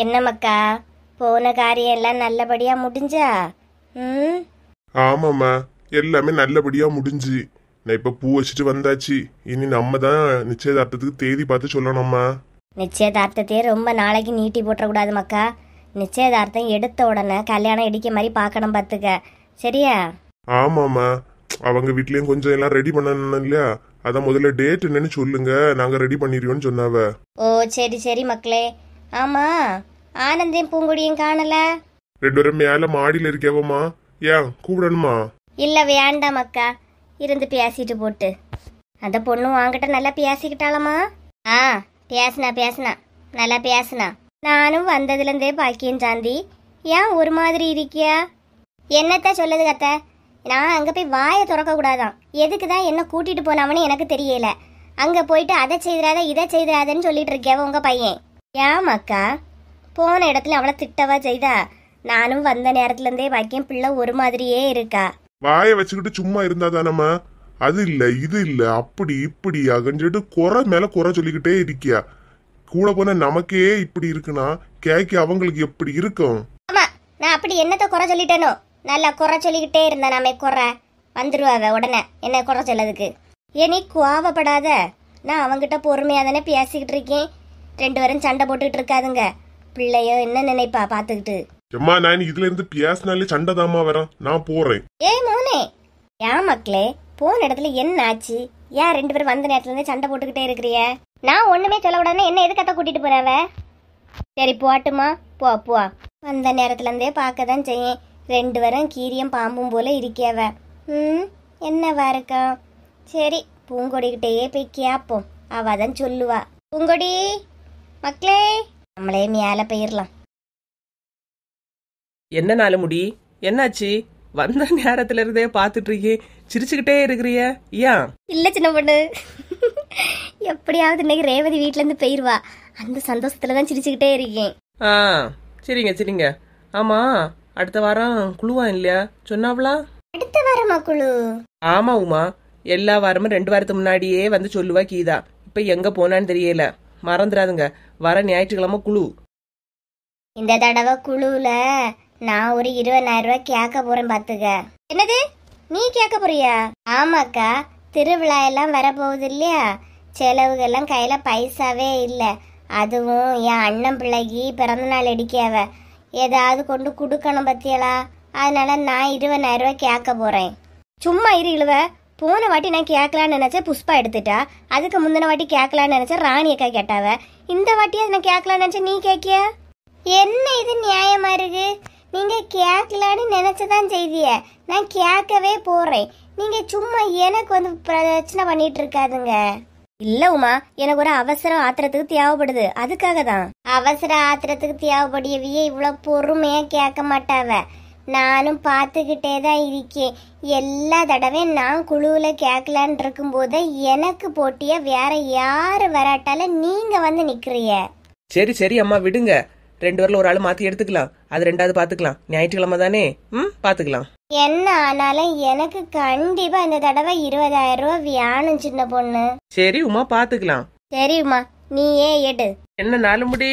என்னமக்கா போன காரியம் எல்லாம் நல்லபடியா முடிஞ்சா ம் ஆமாம்மா எல்லாமே நல்லபடியா முடிஞ்சு நான் இப்ப பூ வச்சுட்டு வந்தாச்சு இனி நம்ம தான் நிச்சயதார்த்தத்துக்கு தேதி பார்த்து சொல்லணும்மா நிச்சயதார்த்தத்தையே ரொம்ப நாளைக்கு நீட்டி போட்டக்கூடாது மக்கா நிச்சயதார்த்தம் எடுத்த உடனே கல்யாணம் இடிக்க மாதிரி பார்க்கணும் பார்த்துக்க சரியா ஆமாம்மா அவங்க வீட்லயும் கொஞ்சம் எல்லாம் ரெடி பண்ணணும் இல்லையா அதான் முதல்ல டேட் என்னன்னு சொல்லுங்க நாங்க ரெடி பண்ணிடுவோம்னு சொன்னாவ ஓ சரி சரி மக்களே ஆமா ஆனந்தையும் பூங்குடியும் காணல ரெண்டு பேரும் மேல மாடியில இருக்கவமா ஏன் கூப்பிடணுமா இல்ல வேண்டாம் அக்கா இருந்து பேசிட்டு போட்டு அந்த பொண்ணு வாங்கிட்ட நல்லா பேசிக்கிட்டாளமா ஆ பேசுனா பேசினா நல்லா பேசினா நானும் வந்ததுலேருந்தே பாக்கியம் சாந்தி ஏன் ஒரு மாதிரி இருக்கியா என்னத்த சொல்லுது கத்த நான் அங்கே போய் வாயை திறக்கக்கூடாதான் எதுக்கு தான் என்ன கூட்டிகிட்டு போனவனு எனக்கு தெரியல அங்கே போயிட்டு அதை செய்திராத இதை செய்திராதன்னு சொல்லிட்டு இருக்கேவ உங்கள் பையன் ஏமாக்கா போன இடத்துல அவளை திட்டவா செய்தா நானும் வந்த நேரத்துல இருந்தே பாக்கியம் பிள்ளை ஒரு மாதிரியே இருக்கா வாயை வச்சுக்கிட்டு சும்மா இருந்தா தானம்மா அது இல்ல இது இல்ல அப்படி இப்படி அப்படின்னு சொல்லிட்டு குறை மேல குறை சொல்லிக்கிட்டே இருக்கியா கூட போன நமக்கே இப்படி இருக்குன்னா கேக்கு அவங்களுக்கு எப்படி இருக்கும் ஆமா நான் அப்படி என்னத்த குறை சொல்லிட்டேனோ நல்லா குறை சொல்லிக்கிட்டே இருந்தா நாமே குறை வந்துருவாவ உடனே என்ன குறை சொல்லதுக்கு ஏ நீ கோவப்படாத நான் அவங்கிட்ட பொறுமையா தானே பேசிக்கிட்டு இருக்கேன் ரெண்டு பேரும் சண்டை போட்டுட்டு இருக்காதுங்க பிள்ளையோ என்ன நினைப்பா பாத்துக்கிட்டு எம்மா நான் இதுல இருந்து பேசினாலே சண்டை தாமா வரேன் நான் போறேன் ஏய் மோனே ஏன் மக்களே போன இடத்துல என்ன ஆச்சு ஏன் ரெண்டு பேரும் வந்த நேரத்துல இருந்து சண்டை போட்டுக்கிட்டே இருக்கிறிய நான் ஒண்ணுமே சொல்ல விடாதுன்னு என்ன எதுக்கத்த கூட்டிட்டு போறவ சரி போட்டுமா போ போ வந்த நேரத்துல இருந்தே பார்க்க தான் செய்யும் ரெண்டு பேரும் கீரியம் பாம்பும் போல இருக்கியவ ம் என்னவா இருக்கா சரி பூங்கொடிக்கிட்டே போய் கேட்போம் அவ தான் சொல்லுவா பூங்கொடி மக்களே நம்மளே மேலே போயிடலாம் என்ன நாள் முடி என்னாச்சு வந்த நேரத்துல இருந்தே பாத்துட்டு இருக்கே சிரிச்சுக்கிட்டே இருக்கிறிய ஏன் இல்ல சின்ன பொண்ணு எப்படியாவது இன்னைக்கு ரேவதி வீட்ல இருந்து போயிருவா அந்த சந்தோஷத்துலதான் சிரிச்சுக்கிட்டே இருக்கேன் ஆ சரிங்க சரிங்க ஆமா அடுத்த வாரம் குழுவா இல்லையா சொன்னாவளா அடுத்த வாரமா குழு ஆமா உமா எல்லா வாரமும் ரெண்டு வாரத்துக்கு முன்னாடியே வந்து சொல்லுவா கீதா இப்ப எங்க போனான்னு தெரியல மறந்துடாதுங்க வர ஞாயிற்றுக்கிழமை குழு இந்த தடவை குழுல நான் ஒரு இருபதாயிரம் ரூபாய் கேட்க போறேன் பாத்துக்க என்னது நீ கேட்க போறியா ஆமாக்கா திருவிழா எல்லாம் வரப்போகுது இல்லையா செலவுகள்லாம் கையில பைசாவே இல்லை அதுவும் என் அண்ணன் பிள்ளைக்கு பிறந்த நாள் அடிக்காவ ஏதாவது கொண்டு கொடுக்கணும் பத்தியலா அதனால நான் இருபதாயிரம் ரூபாய் கேட்க போறேன் சும்மா இரு போன வாட்டி நான் கேட்கலான்னு நினச்சேன் புஷ்பா எடுத்துட்டா அதுக்கு முந்தின வாட்டி கேட்கலான்னு நினச்சேன் ராணி அக்கா கேட்டாவ இந்த வாட்டியா நான் கேட்கலான்னு நினச்சேன் நீ கேட்கிய என்ன இது நியாயமா இருக்கு நீங்க கேட்கலான்னு நினைச்சதான் செய்திய நான் கேட்கவே போறேன் நீங்க சும்மா எனக்கு வந்து பிரச்சனை பண்ணிட்டு இருக்காதுங்க இல்ல உமா எனக்கு ஒரு அவசரம் ஆத்திரத்துக்கு தேவைப்படுது அதுக்காக தான் அவசர ஆத்திரத்துக்கு தேவைப்படியவையே இவ்வளவு பொறுமையா கேட்க மாட்டாவ நானும் பார்த்துக்கிட்டே தான் இருக்கேன் எல்லா தடவையும் நான் குழுவில் கேட்கலான் இருக்கும்போது எனக்கு போட்டிய வேற யார் வராட்டால நீங்கள் வந்து நிக்கிறிய சரி சரி அம்மா விடுங்க ரெண்டு வரல ஒரு ஆள் மாற்றி எடுத்துக்கலாம் அது ரெண்டாவது பார்த்துக்கலாம் ஞாயிற்றுக்கிழமை தானே ம் பார்த்துக்கலாம் என்ன ஆனாலும் எனக்கு கண்டிப்பா இந்த தடவை இருபதாயிரம் ரூபாய் வியானும் சின்ன பொண்ணு சரி உமா பார்த்துக்கலாம் சரி உமா நீ ஏன் எடு என்ன நாலு முடி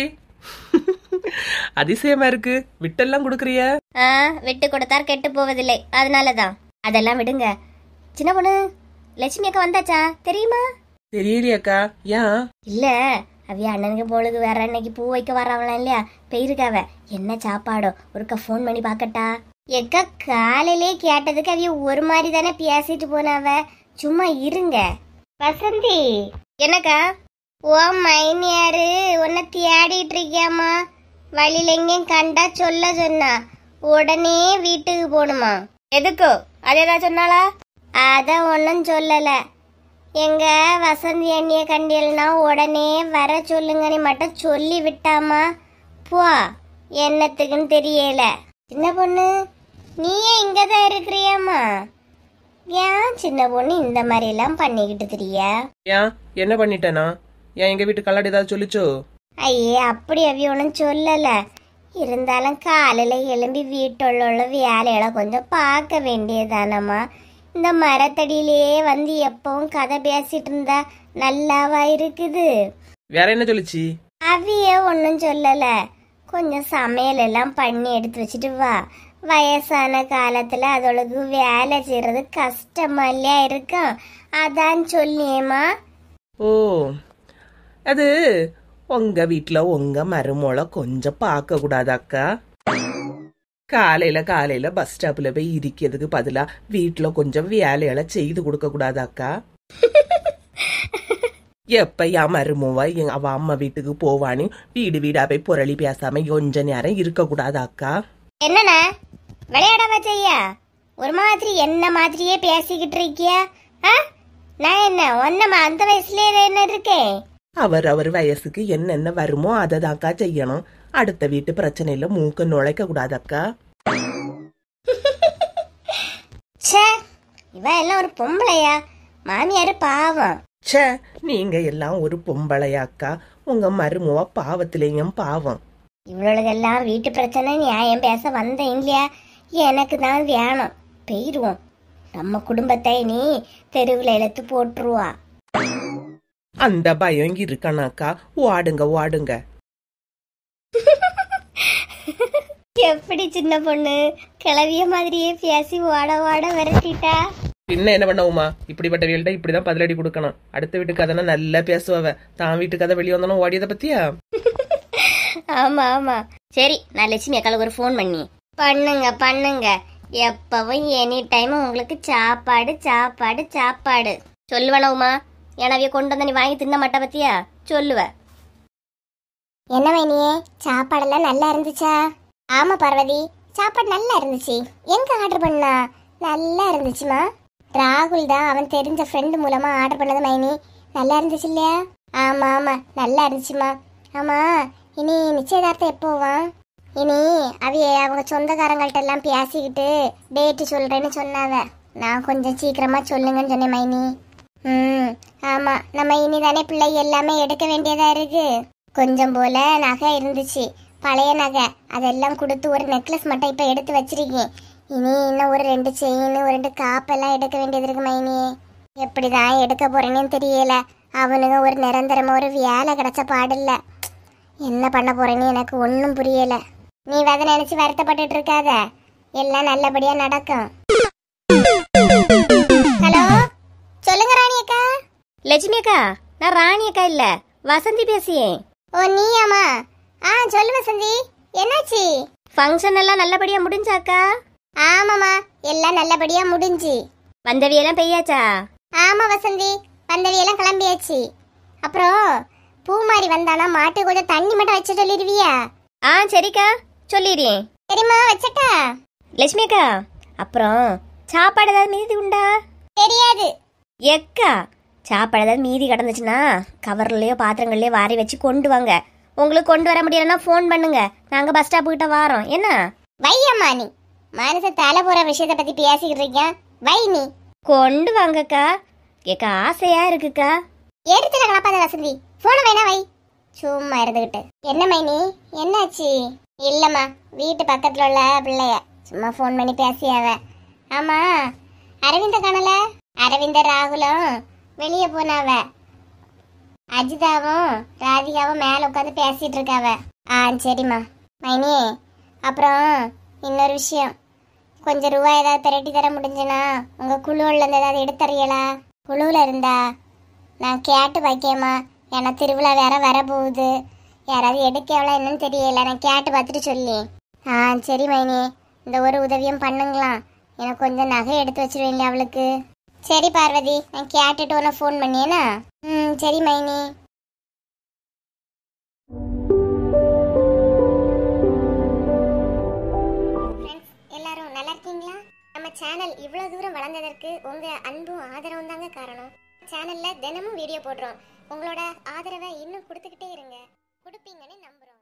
அதிசயமா இருக்கு விட்டெல்லாம் குடுக்கறிய விட்டு கொடுத்தா கெட்டு போவதில்லை அதனாலதான் அதெல்லாம் விடுங்க சின்ன பொண்ணு லட்சுமி அக்கா வந்தாச்சா தெரியுமா தெரியலையாக்கா ஏன் இல்ல அவிய அண்ணனுக்கு போலுக்கு வேற அன்னைக்கு பூ வைக்க வர்றவங்களாம் இல்லையா பெயிருக்காவ என்ன சாப்பாடோ ஒருக்கா ஃபோன் பண்ணி பாக்கட்டா எக்கா காலையிலே கேட்டதுக்கு அவிய ஒரு மாதிரி தானே பேசிட்டு போனாவ சும்மா இருங்க வசந்தி என்னக்கா ஓ மைனியாரு உன்னை தேடிட்டு இருக்கியாமா வழியில எங்கேயும் கண்டா சொல்ல சொன்னா உடனே வீட்டுக்கு போகணுமா எதுக்கு அது ஏதாவது சொன்னாளா அதான் ஒன்றும் சொல்லலை எங்க வசந்தி அண்ணிய கண்டியல்னா உடனே வர சொல்லுங்கன்னு மட்டும் சொல்லி விட்டாமா போ என்னத்துக்குன்னு தெரியல சின்ன பொண்ணு நீயே இங்க தான் இருக்கிறியாமா ஏன் சின்ன பொண்ணு இந்த மாதிரி எல்லாம் பண்ணிக்கிட்டு திரியா ஏன் என்ன பண்ணிட்டேனா ஏன் எங்க வீட்டு கல்லாடி ஏதாவது சொல்லிச்சோ ஐயே அப்படி அவி ஒன்றும் சொல்லலை இருந்தாலும் காலையில் எழும்பி வீட்டுள்ள உள்ள வேலையெல்லாம் கொஞ்சம் பார்க்க வேண்டியதானம்மா இந்த மரத்தடியிலே வந்து எப்பவும் கதை பேசிட்டு இருந்தா நல்லாவா இருக்குது வேற என்ன சொல்லுச்சு அவியே ஒன்றும் சொல்லலை கொஞ்சம் சமையல் எல்லாம் பண்ணி எடுத்து வச்சுட்டு வா வயசான காலத்தில் அதோளுக்கு வேலை செய்யறது கஷ்டமா இல்லையா இருக்கும் அதான் சொல்லியேம்மா ஓ அது உங்க வீட்டில் உங்க மருமோளை கொஞ்சம் பார்க்க அக்கா காலையில் காலையில் பஸ் ஸ்டாப்பில் போய் இருக்கிறதுக்கு பதிலாக வீட்டில் கொஞ்சம் வேலையெல்லாம் செய்து கொடுக்க அக்கா எப்ப என் மருமவா எங்க அவ அம்மா வீட்டுக்கு போவான்னு வீடு வீடா போய் புரளி பேசாம கொஞ்ச நேரம் இருக்க அக்கா என்னண்ணா விளையாடாம செய்யா ஒரு மாதிரி என்ன மாதிரியே பேசிக்கிட்டு இருக்கியா நான் என்ன ஒன்னமா அந்த வயசுல என்ன இருக்கேன் அவர் அவர் வயசுக்கு என்னென்ன வருமோ அதை தான்க்கா செய்யணும் அடுத்த வீட்டு பிரச்சனையில மூக்க நுழைக்க கூடாதக்கா ச்சே இவ எல்லாம் ஒரு பொம்பளையா மாமியாரு பாவம் ச்சே நீங்க எல்லாம் ஒரு பொம்பளையாக்கா உங்க மருமவ பாவத்திலேயும் பாவம் இவ்வளோதெல்லாம் வீட்டு பிரச்சனை நியாயம் பேச வந்தேன் இல்லையா எனக்கு தான் வேணும் பெயிருவோம் நம்ம குடும்பத்தை நீ தெருவில் இழுத்து போட்டுருவா அந்த பயம் இருக்கானாக்கா ஓடுங்க ஓடுங்க எப்படி சின்ன பொண்ணு கிளவிய மாதிரியே பேசி ஓட ஓட விரட்டிட்டா பின்ன என்ன பண்ணவுமா இப்படிப்பட்ட வீல்ட இப்படிதான் பதிலடி கொடுக்கணும் அடுத்த வீட்டு கதைனா நல்லா பேசுவவ தான் வீட்டு கதை வெளியே வந்தாலும் ஓடியத பத்தியா ஆமா ஆமா சரி நான் லட்சுமி அக்கால ஒரு ஃபோன் பண்ணி பண்ணுங்க பண்ணுங்க எப்பவும் எனி டைம் உங்களுக்கு சாப்பாடு சாப்பாடு சாப்பாடு சொல்லுவனவுமா எனவே கொண்டு வந்து நீ வாங்கி தின்ன மாட்ட பத்தியா சொல்லுவ என்ன வேணியே சாப்பாடெல்லாம் நல்லா இருந்துச்சா ஆமா பார்வதி சாப்பாடு நல்லா இருந்துச்சு எங்க ஆர்டர் பண்ணா நல்லா இருந்துச்சுமா ராகுல் தான் அவன் தெரிஞ்ச ஃப்ரெண்டு மூலமா ஆர்டர் பண்ணது மைனி நல்லா இருந்துச்சு இல்லையா ஆமா ஆமா நல்லா இருந்துச்சுமா ஆமா இனி நிச்சயதார்த்தம் எப்போவா இனி அவிய அவங்க சொந்தக்காரங்கள்ட்ட எல்லாம் பேசிக்கிட்டு டேட்டு சொல்றேன்னு சொன்னாவ நான் கொஞ்சம் சீக்கிரமா சொல்லுங்கன்னு சொன்னேன் மைனி ம் ஆமாம் நம்ம இனிதானே பிள்ளை எல்லாமே எடுக்க வேண்டியதாக இருக்கு கொஞ்சம் போல நகை இருந்துச்சு பழைய நகை அதெல்லாம் கொடுத்து ஒரு நெக்லஸ் மட்டும் இப்போ எடுத்து வச்சிருக்கேன் இனி இன்னும் ஒரு ரெண்டு செயின் ஒரு ரெண்டு காப்பெல்லாம் எடுக்க வேண்டியது இருக்கு மைனி எப்படிதான் எடுக்க போகிறேன்னு தெரியல அவனுங்க ஒரு நிரந்தரமாக ஒரு வேலை கிடச்ச பாடில்ல என்ன பண்ண போகிறேன்னு எனக்கு ஒன்றும் புரியலை நீ வேதை நினச்சி வருத்தப்பட்டு இருக்காத எல்லாம் நல்லபடியாக நடக்கும் லட்சுமி அக்கா நான் ராணி அக்கா இல்ல வசந்தி பேசியேன் ஓ நீயாமா ஆ சொல்லு வசந்தி என்னாச்சு ஃபங்க்ஷன் எல்லாம் நல்லபடியா முடிஞ்சாக்கா ஆமாமா எல்லாம் நல்லபடியா முடிஞ்சு வந்தவியெல்லாம் பெய்யாச்சா ஆமா வசந்தி வந்தவியெல்லாம் கிளம்பியாச்சு அப்புறம் பூமாரி வந்தானா மாட்டு கூட தண்ணி மட்டும் வச்சு சொல்லிடுவியா ஆ சரிக்கா சொல்லிடுறேன் சரிம்மா வச்சட்டா லட்சுமி அக்கா அப்புறம் சாப்பாடு ஏதாவது மீதி உண்டா தெரியாது எக்கா சாப்பாடு ஏதாவது மீதி கிடந்துச்சுன்னா கவர்லையோ பாத்திரங்கள்லையோ வாரி வச்சு கொண்டு வாங்க உங்களுக்கு கொண்டு வர முடியலன்னா ஃபோன் பண்ணுங்க நாங்கள் பஸ் ஸ்டாப் கிட்ட வாரோம் என்ன வையம்மா நீ மனசை தலை போகிற விஷயத்தை பற்றி பேசிக்கிட்டு இருக்கேன் வை நீ கொண்டு வாங்கக்கா கேட்க ஆசையா இருக்குக்கா எடுத்துக்கலாப்பா அந்த வசதி ஃபோனை வேணா வை சும்மா இருந்துகிட்டு என்ன நீ என்னாச்சு இல்லைம்மா வீட்டு பக்கத்தில் உள்ள பிள்ளைய சும்மா ஃபோன் பண்ணி பேசியாவ ஆமாம் அரவிந்த கணல அரவிந்த ராகுலம் வெளியே போனாவ அஜிதாவும் ராதிகாவும் மேலே உட்காந்து பேசிட்டு இருக்காவ ஆ சரிம்மா மைனி அப்புறம் இன்னொரு விஷயம் கொஞ்சம் ரூபா ஏதாவது திரட்டி தர முடிஞ்சுன்னா உங்கள் குழுவில் இருந்து ஏதாவது எடுத்துறீங்களா குழுவில் இருந்தா நான் கேட்டு வைக்கேம்மா ஏன்னா திருவிழா வேற வரப்போகுது யாராவது எடுக்க எவ்வளோ என்னன்னு தெரியல நான் கேட்டு பார்த்துட்டு சொல்லி ஆ சரி மைனி இந்த ஒரு உதவியும் பண்ணுங்களாம் எனக்கு கொஞ்சம் நகை எடுத்து வச்சிருவீங்களே அவளுக்கு சரி பார்வதி நான் கேட்டுட்டு உன ஃபோன் பண்ணியேனா ம் சரி மைனி எல்லாரும் நல்லா இருக்கீங்களா நம்ம சேனல் இவ்வளோ தூரம் வளர்ந்ததற்கு உங்கள் அன்பும் ஆதரவும் தாங்க காரணம் சேனலில் தினமும் வீடியோ போடுறோம் உங்களோட ஆதரவை இன்னும் கொடுத்துக்கிட்டே இருங்க கொடுப்பீங்கன்னு நம்புகிறோம்